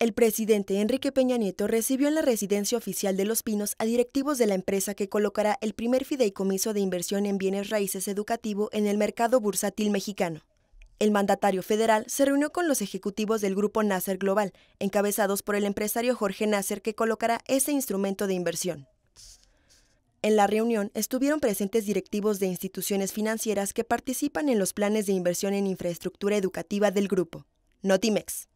El presidente Enrique Peña Nieto recibió en la residencia oficial de Los Pinos a directivos de la empresa que colocará el primer fideicomiso de inversión en bienes raíces educativo en el mercado bursátil mexicano. El mandatario federal se reunió con los ejecutivos del grupo Nasser Global, encabezados por el empresario Jorge Nasser que colocará ese instrumento de inversión. En la reunión estuvieron presentes directivos de instituciones financieras que participan en los planes de inversión en infraestructura educativa del grupo. Notimex.